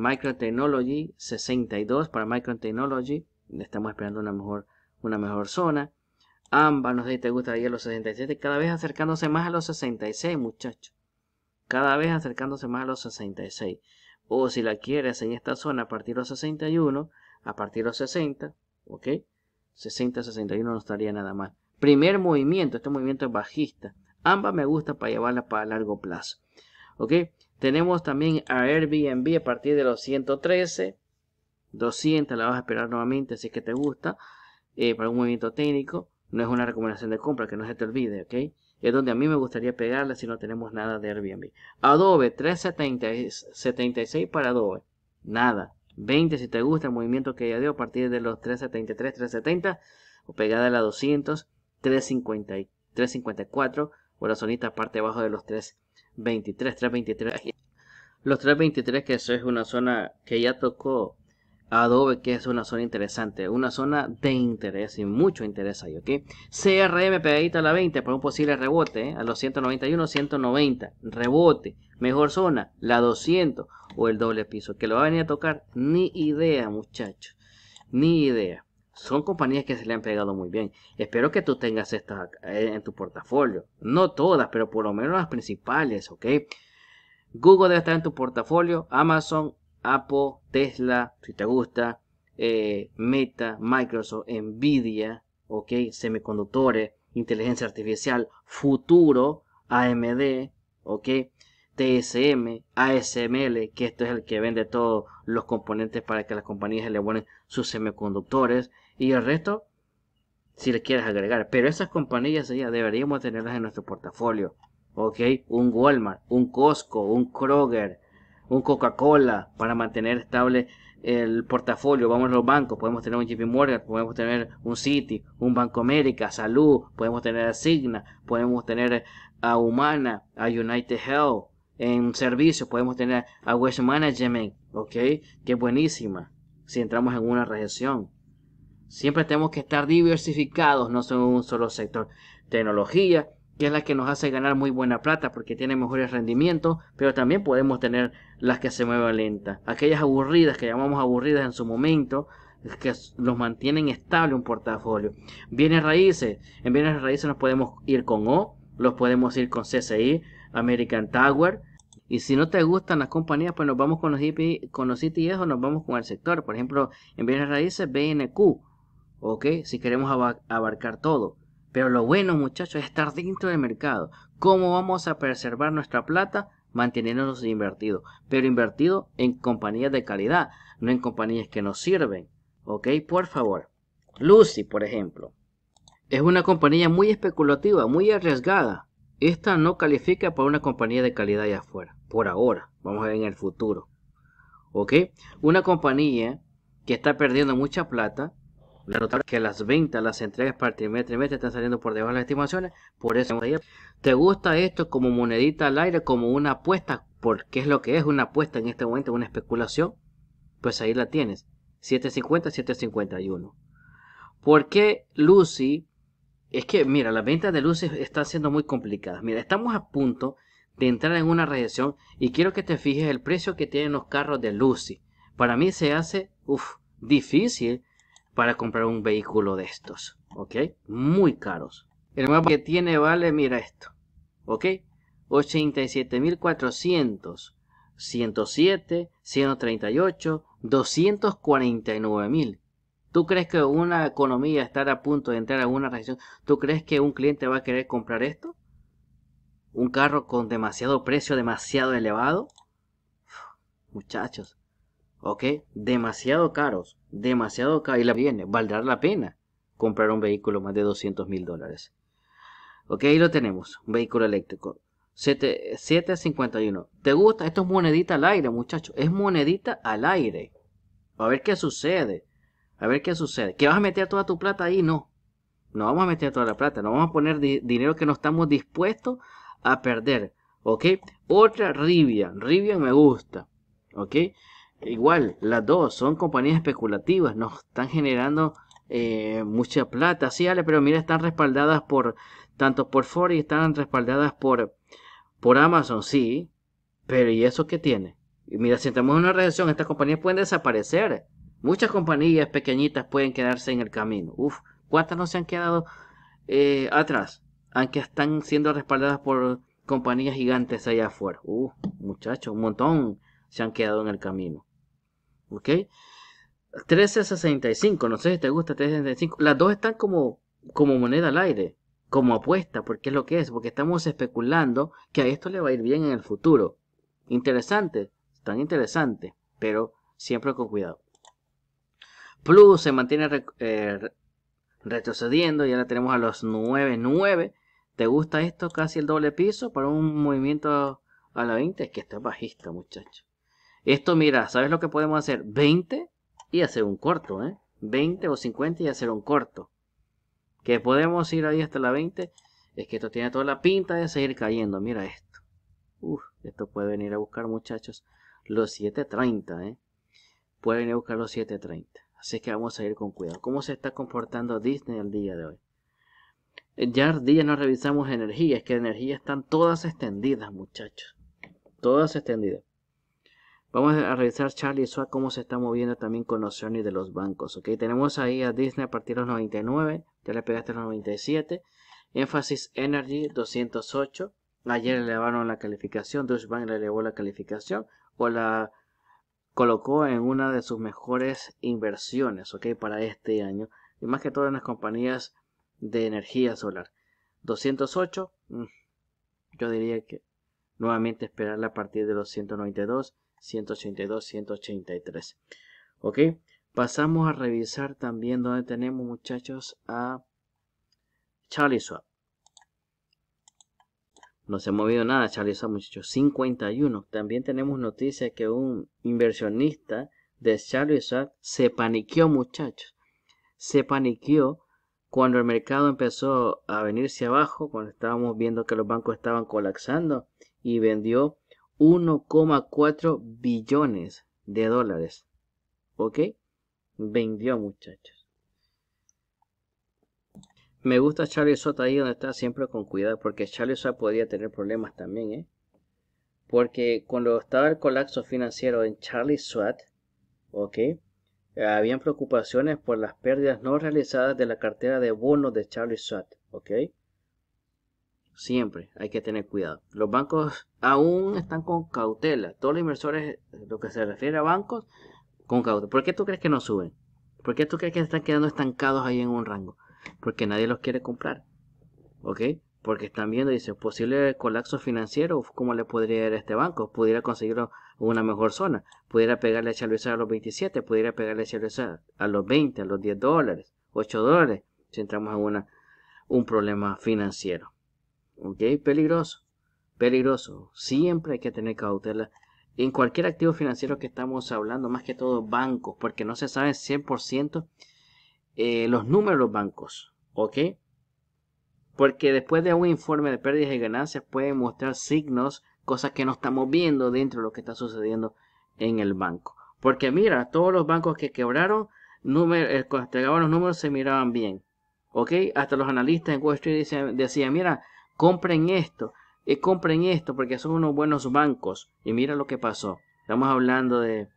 62 para Microtechnology, Technology. Estamos esperando una mejor, una mejor zona. Ambas nos dice, gustaría los 67, cada vez acercándose más a los 66, muchachos. Cada vez acercándose más a los 66. O si la quieres en esta zona a partir de los 61, a partir de los 60, ¿ok? 60, 61 no estaría nada más. Primer movimiento, este movimiento es bajista. Ambas me gusta para llevarla para largo plazo. ¿Ok? Tenemos también a Airbnb a partir de los 113. 200 la vas a esperar nuevamente si es que te gusta. Eh, para un movimiento técnico. No es una recomendación de compra, que no se te olvide, ¿ok? Es donde a mí me gustaría pegarla si no tenemos nada de Airbnb. Adobe, 376 para Adobe. Nada. 20 si te gusta el movimiento que ella dio a partir de los 373, 370 o pegada a la 200, 350, 354 o la zonita parte abajo de los 323, 323. Los 323 que eso es una zona que ya tocó Adobe, que es una zona interesante, una zona de interés y mucho interés ahí, ¿ok? CRM pegadita a la 20 por un posible rebote, ¿eh? a los 191, 190, rebote, mejor zona, la 200 o el doble piso, que lo va a venir a tocar, ni idea, muchachos, ni idea. Son compañías que se le han pegado muy bien. Espero que tú tengas estas eh, en tu portafolio. No todas, pero por lo menos las principales, ¿ok? Google debe estar en tu portafolio, Amazon, Apple, Tesla, si te gusta, eh, Meta, Microsoft, Nvidia, ok, semiconductores, inteligencia artificial, futuro, AMD, ok, TSM, ASML, que esto es el que vende todos los componentes para que las compañías le ponen sus semiconductores y el resto si le quieres agregar. Pero esas compañías ya deberíamos tenerlas en nuestro portafolio. ¿Ok? Un Walmart, un Costco, un Kroger, un Coca-Cola para mantener estable el portafolio, vamos a los bancos, podemos tener un JP Morgan, podemos tener un Citi, un Banco América, Salud, podemos tener a Signa, podemos tener a Humana, a United Health, en servicios podemos tener a West Management, ok, que es buenísima si entramos en una recesión. Siempre tenemos que estar diversificados, no solo en un solo sector. Tecnología, que es la que nos hace ganar muy buena plata porque tiene mejores rendimientos, pero también podemos tener las que se mueven lenta, aquellas aburridas que llamamos aburridas en su momento, que nos mantienen estable un portafolio. Bienes raíces, en bienes raíces nos podemos ir con O, los podemos ir con CCI, American Tower, y si no te gustan las compañías, pues nos vamos con los, IP, con los CTS o nos vamos con el sector. Por ejemplo, en bienes raíces, BNQ. ¿Ok? Si queremos abarcar todo. Pero lo bueno, muchachos, es estar dentro del mercado. ¿Cómo vamos a preservar nuestra plata? Manteniéndonos invertidos. Pero invertidos en compañías de calidad, no en compañías que nos sirven. ¿Ok? Por favor. Lucy, por ejemplo. Es una compañía muy especulativa, muy arriesgada. Esta no califica para una compañía de calidad allá afuera. Por ahora. Vamos a ver en el futuro. ¿Ok? Una compañía que está perdiendo mucha plata que las ventas, las entregas para el trimestre, trimestre están saliendo por debajo de las estimaciones, por eso te gusta esto como monedita al aire, como una apuesta, porque es lo que es una apuesta en este momento, una especulación, pues ahí la tienes, 750, 751. ¿Por qué Lucy? Es que, mira, las ventas de Lucy están siendo muy complicadas. Mira, estamos a punto de entrar en una recesión y quiero que te fijes el precio que tienen los carros de Lucy. Para mí se hace, difícil para comprar un vehículo de estos, ¿ok? Muy caros. El mapa que tiene vale, mira esto, ¿ok? 87.400, 107, 138, 249.000. ¿Tú crees que una economía estará a punto de entrar a una recesión? ¿Tú crees que un cliente va a querer comprar esto? ¿Un carro con demasiado precio, demasiado elevado? Muchachos, ¿ok? Demasiado caros, demasiado caros. Y la viene, valdrá la pena comprar un vehículo más de 200 mil dólares. Ok, ahí lo tenemos, vehículo eléctrico. 751. ¿Te gusta? Esto es monedita al aire, muchachos. Es monedita al aire. A ver qué sucede. A ver qué sucede. ¿Que vas a meter toda tu plata ahí? No. No vamos a meter toda la plata. No vamos a poner dinero que no estamos dispuestos a perder. ¿Ok? Otra Rivian. Rivian me gusta. ¿Ok? igual, las dos son compañías especulativas, nos están generando eh, mucha plata, sí, Ale, pero mira, están respaldadas por, tanto por Ford y están respaldadas por, por Amazon, sí, pero ¿y eso qué tiene? Y mira, si entramos en una reacción estas compañías pueden desaparecer. Muchas compañías pequeñitas pueden quedarse en el camino. Uf, ¿cuántas no se han quedado eh, atrás? Aunque están siendo respaldadas por compañías gigantes allá afuera. Uf, muchachos, un montón se han quedado en el camino. ¿Ok? 1365, no sé si te gusta 1365. Las dos están como, como moneda al aire, como apuesta, porque es lo que es, porque estamos especulando que a esto le va a ir bien en el futuro. Interesante, tan interesante, pero siempre con cuidado. Plus se mantiene eh, retrocediendo y la tenemos a los 9.9 ¿Te gusta esto? Casi el doble piso para un movimiento a la 20. Es que está bajista, muchacho. Esto, mira, ¿sabes lo que podemos hacer? 20 y hacer un corto, ¿eh? 20 o 50 y hacer un corto. Que podemos ir ahí hasta la 20. Es que esto tiene toda la pinta de seguir cayendo. Mira esto. Uf, esto puede venir a buscar, muchachos, los 7.30, ¿eh? Puede venir a buscar los 7.30. Así que vamos a ir con cuidado. ¿Cómo se está comportando Disney el día de hoy? Eh, ya día no revisamos energías. Es que energías están todas extendidas, muchachos. Todas extendidas. Vamos a revisar Charlie cómo se está moviendo también con los y de los bancos. ¿ok? Tenemos ahí a Disney a partir de los 99, ya le pegaste los 97. Énfasis Energy 208. Ayer elevaron la calificación, Deutsche Bank le elevó la calificación o la colocó en una de sus mejores inversiones ¿ok? para este año. Y más que todo en las compañías de energía solar. 208, mm, yo diría que nuevamente esperarla a partir de los 192. 182, 183. ¿Ok? Pasamos a revisar también donde tenemos muchachos a Charlie Swap. No se ha movido nada Charlie Swap muchachos. 51. También tenemos noticia que un inversionista de Charlie Swap se paniqueó muchachos. Se paniqueó cuando el mercado empezó a venirse abajo, cuando estábamos viendo que los bancos estaban colapsando y vendió 1,4 billones de dólares. ¿Ok? Vendió, muchachos. Me gusta Charlie Soto ahí donde está siempre con cuidado, porque Charlie Swat podría tener problemas también, ¿eh? Porque cuando estaba el colapso financiero en Charlie Swat, ¿ok? Habían preocupaciones por las pérdidas no realizadas de la cartera de bonos de Charlie Swat, ¿ok? Siempre hay que tener cuidado. Los bancos aún están con cautela. Todos los inversores, lo que se refiere a bancos, con cautela. ¿Por qué tú crees que no suben? ¿Por qué tú crees que están quedando estancados ahí en un rango? Porque nadie los quiere comprar. ¿Ok? Porque están viendo, dice, posible colapso financiero, ¿cómo le podría ir a este banco? ¿Pudiera conseguir una mejor zona? ¿Pudiera pegarle a a los 27? ¿Pudiera pegarle a a los 20, a los 10 dólares, 8 dólares? Si entramos en una, un problema financiero. ¿ok? Peligroso, peligroso. Siempre hay que tener cautela en cualquier activo financiero que estamos hablando, más que todo bancos, porque no se sabe 100% eh, los números de los bancos, ¿ok? Porque después de un informe de pérdidas y ganancias pueden mostrar signos, cosas que no estamos viendo dentro de lo que está sucediendo en el banco. Porque mira, todos los bancos que quebraron, eh, cuando los números se miraban bien, ¿ok? Hasta los analistas en Wall Street decían mira, compren esto, y eh, compren esto porque son unos buenos bancos. Y mira lo que pasó. Estamos hablando de,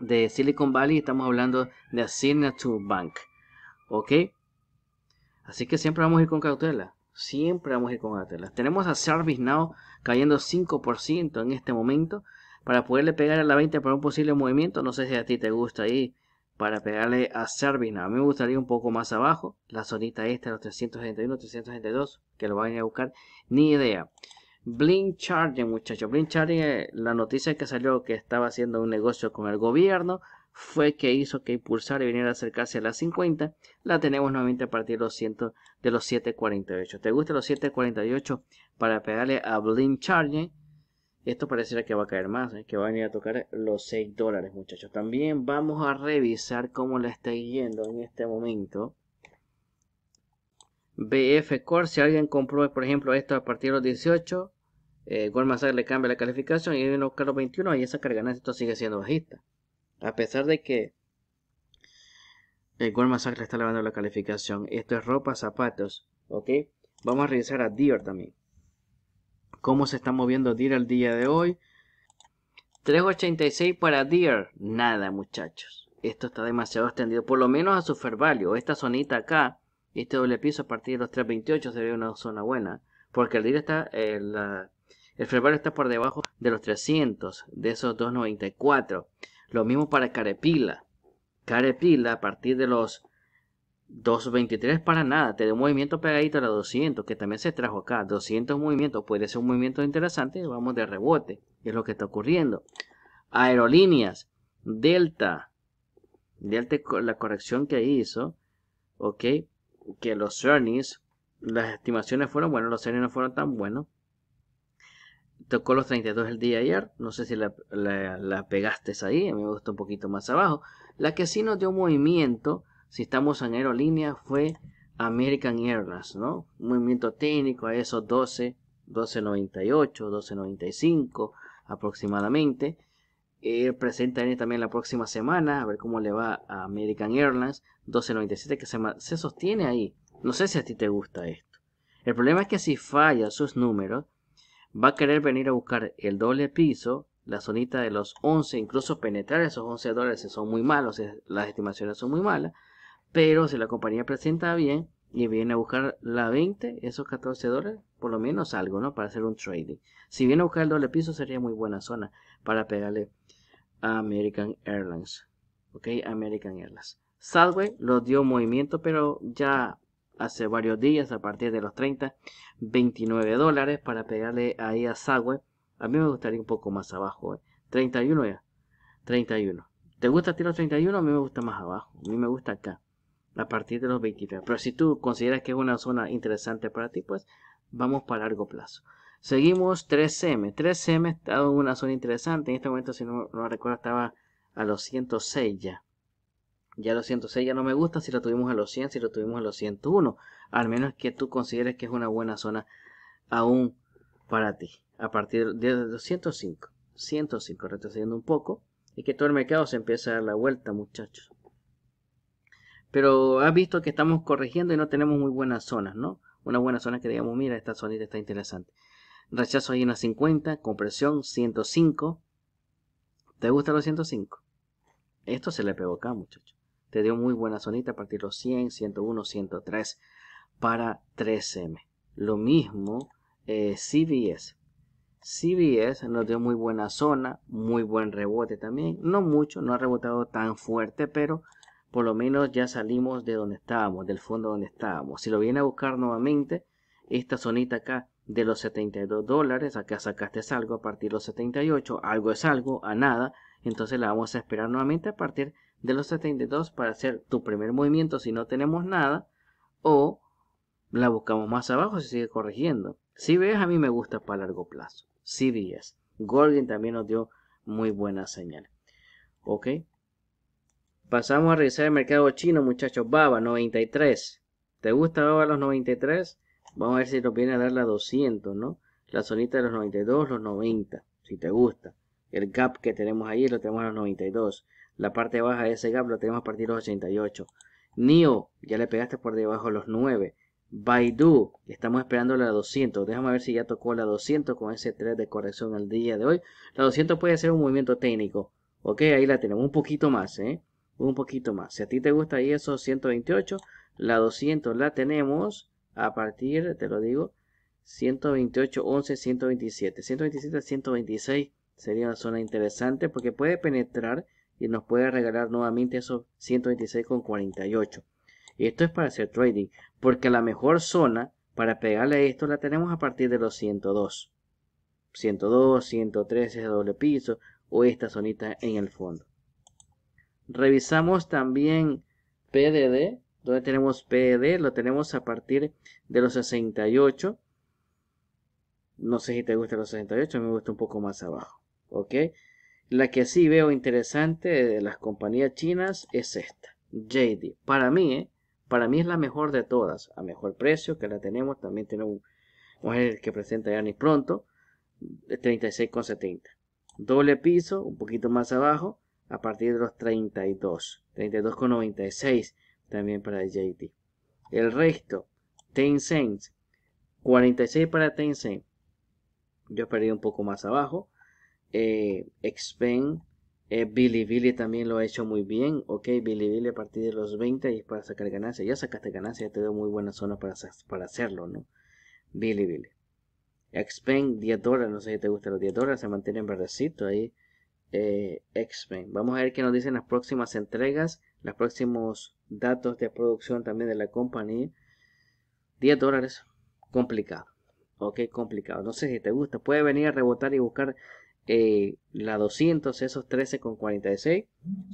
de Silicon Valley, estamos hablando de Signature Bank. ¿Ok? Así que siempre vamos a ir con cautela. Siempre vamos a ir con cautela. Tenemos a ServiceNow cayendo 5% en este momento. Para poderle pegar a la 20 por un posible movimiento. No sé si a ti te gusta ahí para pegarle a Servina. A mí me gustaría un poco más abajo, la zonita esta, los 331 382 que lo vayan a buscar, ni idea. Blink Charge muchachos. Blink Charge eh, la noticia que salió que estaba haciendo un negocio con el gobierno fue que hizo que impulsar y viniera a acercarse a las 50. La tenemos nuevamente a partir de los, de los 748. ¿Te gusta los 748 para pegarle a Blink Charge esto pareciera que va a caer más, ¿eh? que va a venir a tocar los 6 dólares, muchachos. También vamos a revisar cómo le está yendo en este momento. BF Core, si alguien compró, por ejemplo, esto a partir de los 18, eh, Goldman le cambia la calificación y viene a buscar los 21 y esa carga esto sigue siendo bajista. A pesar de que el eh, Goldman le está lavando la calificación. Esto es ropa, zapatos, ¿ok? Vamos a revisar a Dior también cómo se está moviendo Deer al día de hoy. 3.86 para Deer. Nada, muchachos. Esto está demasiado extendido, por lo menos a su fair value. Esta zonita acá, este doble piso a partir de los 3.28 sería una zona buena. Porque el Deer está, eh, el, el fair value está por debajo de los 300, de esos 2.94. Lo mismo para Carepila. Carepila a partir de los 223 para nada, te dio movimiento pegadito a la 200, que también se trajo acá. 200 movimientos, puede ser un movimiento interesante, vamos de rebote, es lo que está ocurriendo. Aerolíneas, Delta, Delta la corrección que hizo, ok, que los earnings, las estimaciones fueron buenas, los earnings no fueron tan buenos. Tocó los 32 el día ayer, no sé si la, la, pegaste ahí, a mí me gustó un poquito más abajo. La que sí nos dio movimiento si estamos en aerolínea, fue American Airlines, ¿no? Un movimiento técnico a esos 12, 1298, 1295 aproximadamente. Eh, presenta presenta también la próxima semana, a ver cómo le va a American Airlines 1297, que se, se sostiene ahí. No sé si a ti te gusta esto. El problema es que si falla sus números, va a querer venir a buscar el doble piso, la zonita de los 11, incluso penetrar esos 11 dólares, son muy malos, las estimaciones son muy malas. Pero si la compañía presenta bien y viene a buscar la 20, esos 14 dólares, por lo menos algo, ¿no? Para hacer un trading. Si viene a buscar el doble piso, sería muy buena zona para pegarle a American Airlines. ¿Ok? American Airlines. Southwest lo dio movimiento, pero ya hace varios días, a partir de los 30, 29 dólares para pegarle ahí a Southwest. A mí me gustaría un poco más abajo, ¿eh? 31 ya. 31. ¿Te gusta tiro 31? A mí me gusta más abajo. A mí me gusta acá a partir de los 23. Pero si tú consideras que es una zona interesante para ti, pues vamos para largo plazo. Seguimos 3M. 3M está en una zona interesante. En este momento, si no, no recuerdo, estaba a los 106 ya. Ya los 106 ya no me gusta si lo tuvimos a los 100, si lo tuvimos a los 101. Al menos que tú consideres que es una buena zona aún para ti. A partir de los 105. 105, retrocediendo un poco. Y que todo el mercado se empieza a dar la vuelta, muchachos. Pero has visto que estamos corrigiendo y no tenemos muy buenas zonas, ¿no? Una buena zona que digamos, mira, esta zonita está interesante. Rechazo ahí en la 50, compresión 105. ¿Te gusta los 105? Esto se le pegó acá, muchacho. Te dio muy buena zonita a partir de los 100, 101, 103 para 3M. Lo mismo eh, CBS. CBS nos dio muy buena zona, muy buen rebote también. No mucho, no ha rebotado tan fuerte, pero por lo menos ya salimos de donde estábamos, del fondo donde estábamos. Si lo viene a buscar nuevamente, esta zonita acá de los 72 dólares, acá sacaste algo a partir de los 78, algo es algo, a nada, entonces la vamos a esperar nuevamente a partir de los 72 para hacer tu primer movimiento si no tenemos nada, o la buscamos más abajo si sigue corrigiendo. Si ves, a mí me gusta para largo plazo. Si 10. Golden también nos dio muy buena señal. ¿Ok? Pasamos a revisar el mercado chino, muchachos. Baba, 93. ¿Te gusta Baba los 93? Vamos a ver si nos viene a dar la 200, ¿no? La zonita de los 92, los 90, si te gusta. El gap que tenemos ahí lo tenemos a los 92. La parte baja de ese gap lo tenemos a partir de los 88. NIO, ya le pegaste por debajo los 9. Baidu, estamos esperando la 200. Déjame ver si ya tocó la 200 con ese 3 de corrección al día de hoy. La 200 puede ser un movimiento técnico. Ok, ahí la tenemos. Un poquito más, ¿eh? un poquito más. Si a ti te gusta ahí esos 128, la 200 la tenemos a partir, te lo digo, 128, 11, 127. 127 126 sería una zona interesante porque puede penetrar y nos puede regalar nuevamente esos 126 con y Esto es para hacer trading, porque la mejor zona para pegarle a esto la tenemos a partir de los 102. 102, 113 de doble piso o esta zonita en el fondo. Revisamos también PDD. donde tenemos PDD? Lo tenemos a partir de los 68. No sé si te gusta los 68, a mí me gusta un poco más abajo. ¿Ok? La que sí veo interesante de las compañías chinas es esta, JD. Para mí, ¿eh? para mí es la mejor de todas, a mejor precio que la tenemos. También tenemos el que presenta ya ni pronto, 36,70. Doble piso, un poquito más abajo, a partir de los 32, 32,96 también para JT. El resto, Tencent, 46 para Tencent. Yo perdí un poco más abajo. Eh, billy eh, billy también lo ha hecho muy bien. Ok, Bilibili a partir de los 20 y es para sacar ganancias. Ya sacaste ganancias, ya te dio muy buena zona para, hacerlo, ¿no? Bilibili. expen 10 dólares, no sé si te gustan los 10 dólares, se mantiene en verdecito ahí eh, X-Men. Vamos a ver qué nos dicen las próximas entregas, los próximos datos de producción también de la compañía. 10 dólares, complicado. Ok, complicado. No sé si te gusta. Puede venir a rebotar y buscar eh, la 200, esos 13,46.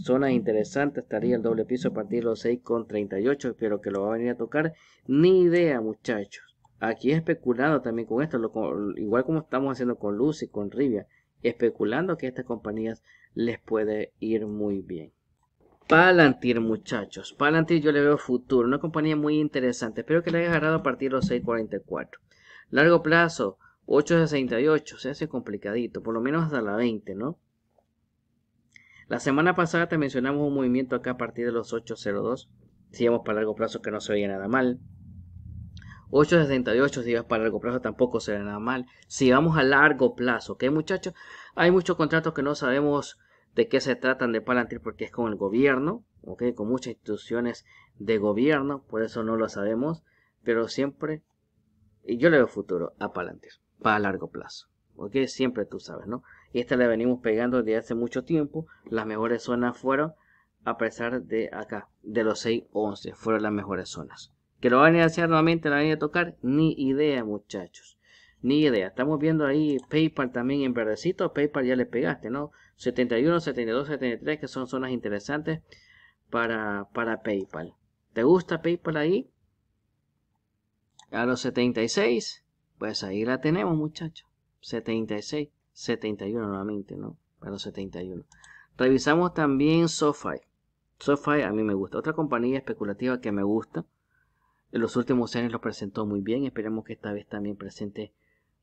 Zona interesante, estaría el doble piso a partir de los 6,38. Espero que lo va a venir a tocar. Ni idea, muchachos. Aquí especulado también con esto, igual como estamos haciendo con Lucy, con Rivia especulando que a estas compañías les puede ir muy bien. Palantir, muchachos. Palantir yo le veo futuro. Una compañía muy interesante. Espero que le haya agarrado a partir de los 6.44. Largo plazo, 8.68. Se hace complicadito. Por lo menos hasta la 20, ¿no? La semana pasada te mencionamos un movimiento acá a partir de los 8.02. Sigamos para largo plazo que no se veía nada mal. 8.68 días para largo plazo tampoco será nada mal. Si vamos a largo plazo, ¿ok muchachos? Hay muchos contratos que no sabemos de qué se tratan de Palantir porque es con el gobierno, ¿ok? Con muchas instituciones de gobierno, por eso no lo sabemos. Pero siempre, y yo le veo futuro a Palantir, para largo plazo, ¿ok? Siempre tú sabes, ¿no? Y esta le venimos pegando desde hace mucho tiempo. Las mejores zonas fueron, a pesar de acá, de los 6.11 fueron las mejores zonas. Que lo van a hacer nuevamente, la van a tocar. Ni idea, muchachos. Ni idea. Estamos viendo ahí PayPal también en verdecito. PayPal ya le pegaste, ¿no? 71, 72, 73, que son zonas interesantes para, para PayPal. ¿Te gusta PayPal ahí? A los 76, pues ahí la tenemos, muchachos. 76, 71 nuevamente, ¿no? A los 71. Revisamos también SoFi. SoFi a mí me gusta. Otra compañía especulativa que me gusta en los últimos años lo presentó muy bien, esperemos que esta vez también presente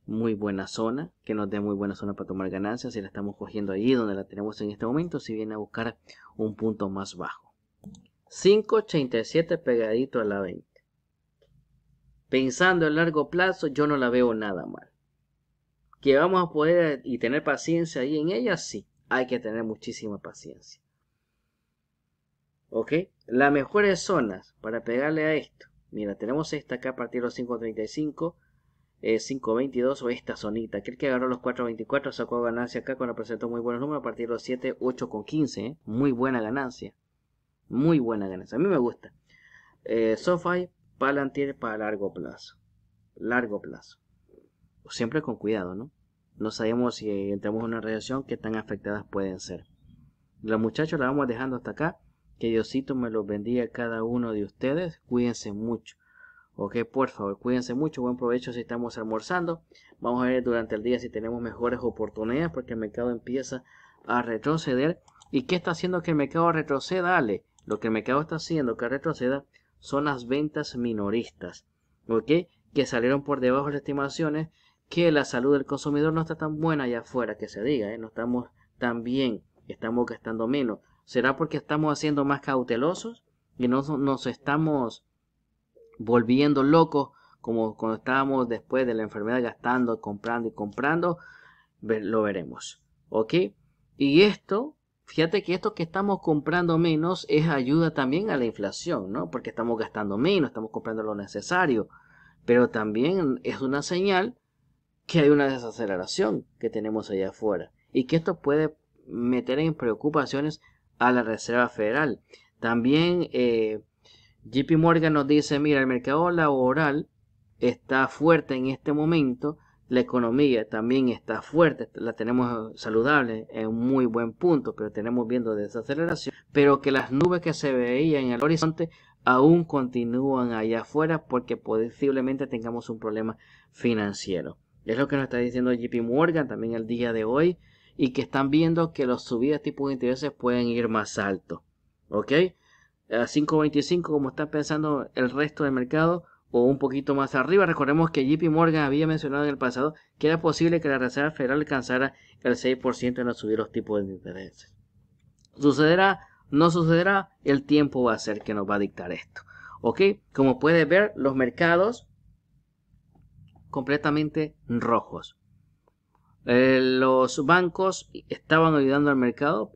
muy buena zona, que nos dé muy buena zona para tomar ganancias, si la estamos cogiendo ahí donde la tenemos en este momento, si viene a buscar un punto más bajo. 5.87 pegadito a la 20. Pensando a largo plazo, yo no la veo nada mal. Que vamos a poder eh, y tener paciencia ahí en ella, sí, hay que tener muchísima paciencia. ¿Ok? Las mejores zonas para pegarle a esto Mira, tenemos esta acá a partir de los 5.35, 5.22 eh, o esta zonita. Aquel que agarró los 4.24 sacó ganancia acá cuando presentó muy buenos números a partir de los 7, 8.15. Eh. Muy buena ganancia. Muy buena ganancia. A mí me gusta. Eh, SoFi, Palantir para largo plazo. Largo plazo. Siempre con cuidado, ¿no? No sabemos si entramos en una reacción que tan afectadas pueden ser. Los muchachos la vamos dejando hasta acá. Que Diosito me los bendiga a cada uno de ustedes. Cuídense mucho. Ok, por favor, cuídense mucho. Buen provecho si estamos almorzando. Vamos a ver durante el día si tenemos mejores oportunidades porque el mercado empieza a retroceder. ¿Y qué está haciendo que el mercado retroceda? Ale? lo que el mercado está haciendo que retroceda son las ventas minoristas. ¿Ok? Que salieron por debajo de las estimaciones. Que la salud del consumidor no está tan buena allá afuera, que se diga, ¿eh? no estamos tan bien, estamos gastando menos. ¿Será porque estamos haciendo más cautelosos y no nos estamos volviendo locos como cuando estábamos después de la enfermedad gastando, comprando y comprando? Lo veremos. ¿Ok? Y esto, fíjate que esto que estamos comprando menos es ayuda también a la inflación, ¿no? Porque estamos gastando menos, estamos comprando lo necesario. Pero también es una señal que hay una desaceleración que tenemos allá afuera y que esto puede meter en preocupaciones a la Reserva Federal. También eh, JP Morgan nos dice, mira, el mercado laboral está fuerte en este momento, la economía también está fuerte, la tenemos saludable en un muy buen punto, pero tenemos viendo desaceleración, pero que las nubes que se veían en el horizonte aún continúan allá afuera porque posiblemente tengamos un problema financiero. Es lo que nos está diciendo JP Morgan también el día de hoy y que están viendo que los subidas tipos de intereses pueden ir más alto. ¿Ok? A 5.25 como está pensando el resto del mercado o un poquito más arriba. Recordemos que JP Morgan había mencionado en el pasado que era posible que la Reserva Federal alcanzara el 6% en los subidos de tipos de intereses. ¿Sucederá? ¿No sucederá? El tiempo va a ser que nos va a dictar esto. ¿Ok? Como puedes ver, los mercados completamente rojos. Eh, los bancos estaban ayudando al mercado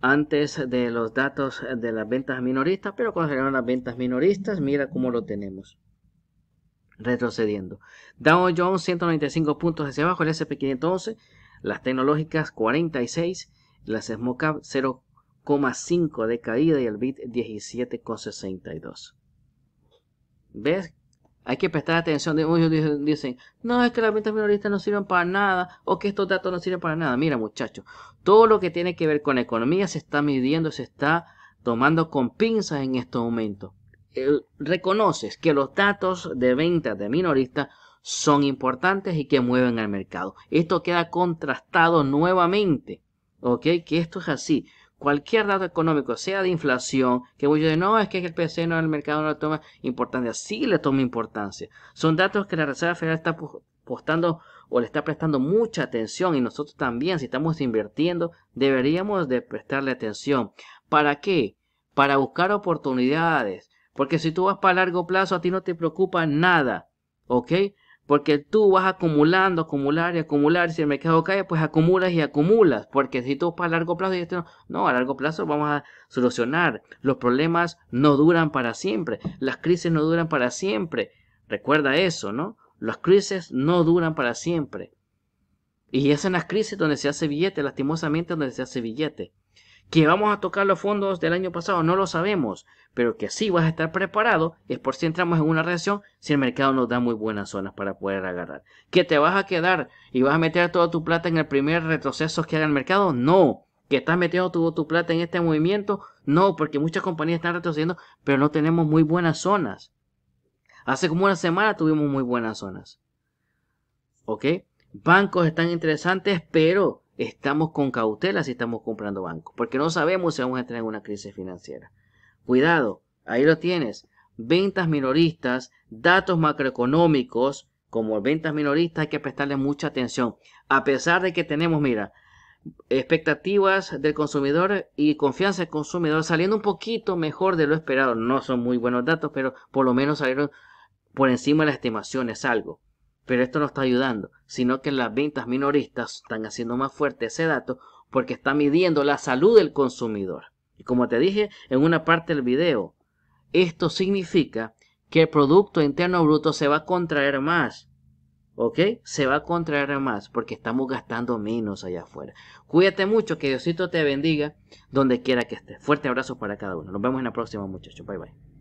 antes de los datos de las ventas minoristas, pero cuando llegaron las ventas minoristas, mira cómo lo tenemos. Retrocediendo. Dow Jones 195 puntos hacia abajo, el SP511, las tecnológicas 46, las SMOCAP 0,5 de caída y el BIT 17,62. ¿Ves? Hay que prestar atención. Muchos dicen, no, es que las ventas minoristas no sirven para nada o que estos datos no sirven para nada. Mira, muchachos, todo lo que tiene que ver con economía se está midiendo, se está tomando con pinzas en estos momentos. reconoces que los datos de ventas de minoristas son importantes y que mueven al mercado. Esto queda contrastado nuevamente. ¿Ok? Que esto es así cualquier dato económico, sea de inflación, que voy yo de no, es que el PC no, el mercado no le toma importancia, sí le toma importancia. Son datos que la Reserva Federal está postando o le está prestando mucha atención y nosotros también, si estamos invirtiendo, deberíamos de prestarle atención. ¿Para qué? Para buscar oportunidades. Porque si tú vas para largo plazo, a ti no te preocupa nada. ¿Ok? Porque tú vas acumulando, acumular y acumular. Si el mercado cae, pues acumulas y acumulas. Porque si tú para largo plazo, y no, no, a largo plazo vamos a solucionar. Los problemas no duran para siempre. Las crisis no duran para siempre. Recuerda eso, ¿no? Las crisis no duran para siempre. Y es en las crisis donde se hace billete, lastimosamente donde se hace billete. Que vamos a tocar los fondos del año pasado, no lo sabemos, pero que sí vas a estar preparado es por si entramos en una reacción. si el mercado nos da muy buenas zonas para poder agarrar. ¿Que te vas a quedar y vas a meter toda tu plata en el primer retroceso que haga el mercado? No. ¿Que estás metiendo tu, tu plata en este movimiento? No, porque muchas compañías están retrocediendo, pero no tenemos muy buenas zonas. Hace como una semana tuvimos muy buenas zonas. ¿Ok? Bancos están interesantes, pero estamos con cautela si estamos comprando bancos, porque no sabemos si vamos a entrar en una crisis financiera. Cuidado, ahí lo tienes. Ventas minoristas, datos macroeconómicos, como ventas minoristas hay que prestarle mucha atención. A pesar de que tenemos, mira, expectativas del consumidor y confianza del consumidor saliendo un poquito mejor de lo esperado. No son muy buenos datos, pero por lo menos salieron por encima de las estimaciones algo. Pero esto no está ayudando, sino que las ventas minoristas están haciendo más fuerte ese dato porque está midiendo la salud del consumidor. Y como te dije en una parte del video, esto significa que el Producto Interno Bruto se va a contraer más. ¿Ok? Se va a contraer más porque estamos gastando menos allá afuera. Cuídate mucho, que Diosito te bendiga donde quiera que estés. Fuerte abrazo para cada uno. Nos vemos en la próxima, muchachos. Bye bye.